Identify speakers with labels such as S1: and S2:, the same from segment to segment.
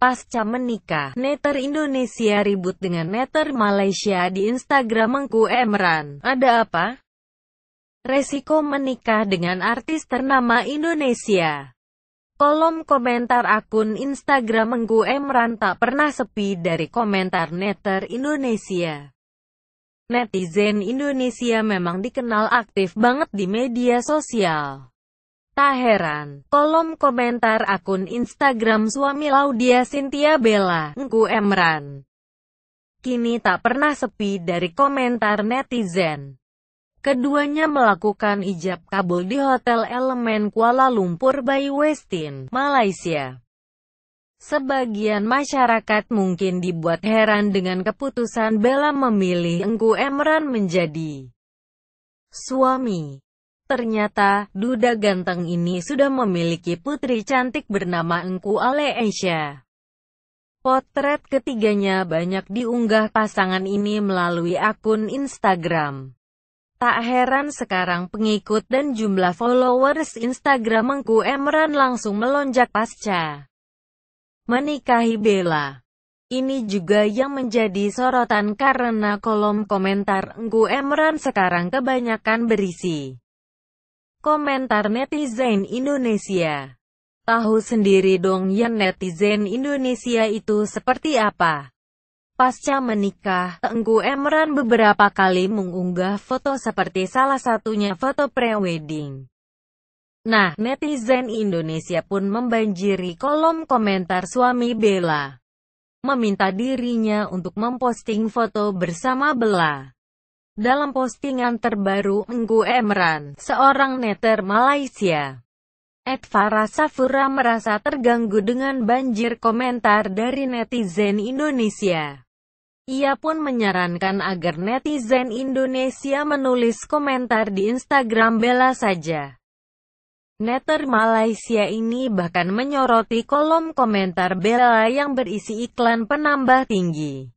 S1: Pasca menikah, netter Indonesia ribut dengan netter Malaysia di Instagram Mengku Emran. Ada apa? Resiko menikah dengan artis ternama Indonesia. Kolom komentar akun Instagram Mengku Emran tak pernah sepi dari komentar netter Indonesia. Netizen Indonesia memang dikenal aktif banget di media sosial. Tak heran, kolom komentar akun Instagram suami Laudia Cynthia Bella, Engku Emran. Kini tak pernah sepi dari komentar netizen. Keduanya melakukan ijab kabul di Hotel Elemen Kuala Lumpur by Westin, Malaysia. Sebagian masyarakat mungkin dibuat heran dengan keputusan Bella memilih Engku Emran menjadi suami. Ternyata, duda ganteng ini sudah memiliki putri cantik bernama Engku Ale Potret ketiganya banyak diunggah pasangan ini melalui akun Instagram. Tak heran sekarang pengikut dan jumlah followers Instagram Engku Emran langsung melonjak pasca menikahi Bella. Ini juga yang menjadi sorotan karena kolom komentar Engku Emran sekarang kebanyakan berisi Komentar netizen Indonesia Tahu sendiri dong yang netizen Indonesia itu seperti apa. Pasca menikah, Tengku Emran beberapa kali mengunggah foto seperti salah satunya foto pre-wedding. Nah, netizen Indonesia pun membanjiri kolom komentar suami Bella. Meminta dirinya untuk memposting foto bersama Bella. Dalam postingan terbaru Enggu Emran, seorang netter Malaysia, Edvara Safura merasa terganggu dengan banjir komentar dari netizen Indonesia. Ia pun menyarankan agar netizen Indonesia menulis komentar di Instagram Bella saja. Netter Malaysia ini bahkan menyoroti kolom komentar Bella yang berisi iklan penambah tinggi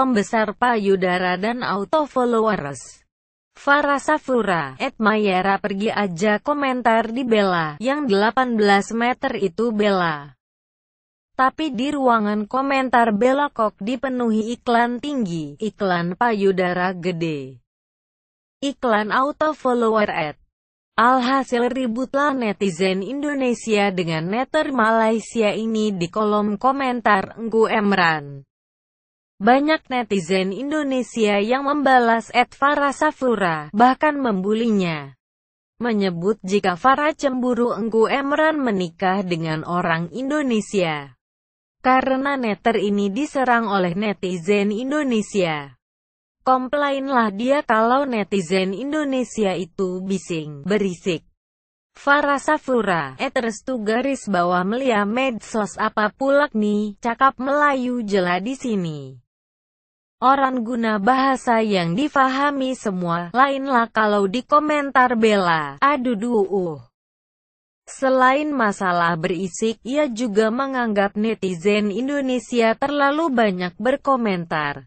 S1: pembesar payudara dan auto followers. Farah Safura, Ed Mayera pergi aja komentar di Bella, yang 18 meter itu Bella. Tapi di ruangan komentar Bella kok dipenuhi iklan tinggi, iklan payudara gede, iklan auto follower Ed. Alhasil ributlah netizen Indonesia dengan netter Malaysia ini di kolom komentar Enggu Emran. Banyak netizen Indonesia yang membalas Ed Farah Safura, bahkan membulinya. Menyebut jika Farah cemburu Engku Emran menikah dengan orang Indonesia. Karena netter ini diserang oleh netizen Indonesia. Komplainlah dia kalau netizen Indonesia itu bising, berisik. Farah Safura, eterestu eh, garis bawah melia medsos apa pulak nih, cakap Melayu jela di sini. Orang guna bahasa yang difahami semua, lainlah kalau di komentar bela, adu duuh. Selain masalah berisik, ia juga menganggap netizen Indonesia terlalu banyak berkomentar.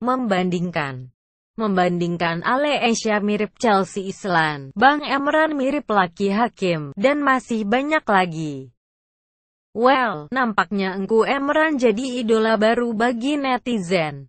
S1: Membandingkan Membandingkan Ale Asia mirip Chelsea Islan, Bang Emran mirip Laki Hakim, dan masih banyak lagi. Well, nampaknya Engku Emran jadi idola baru bagi netizen.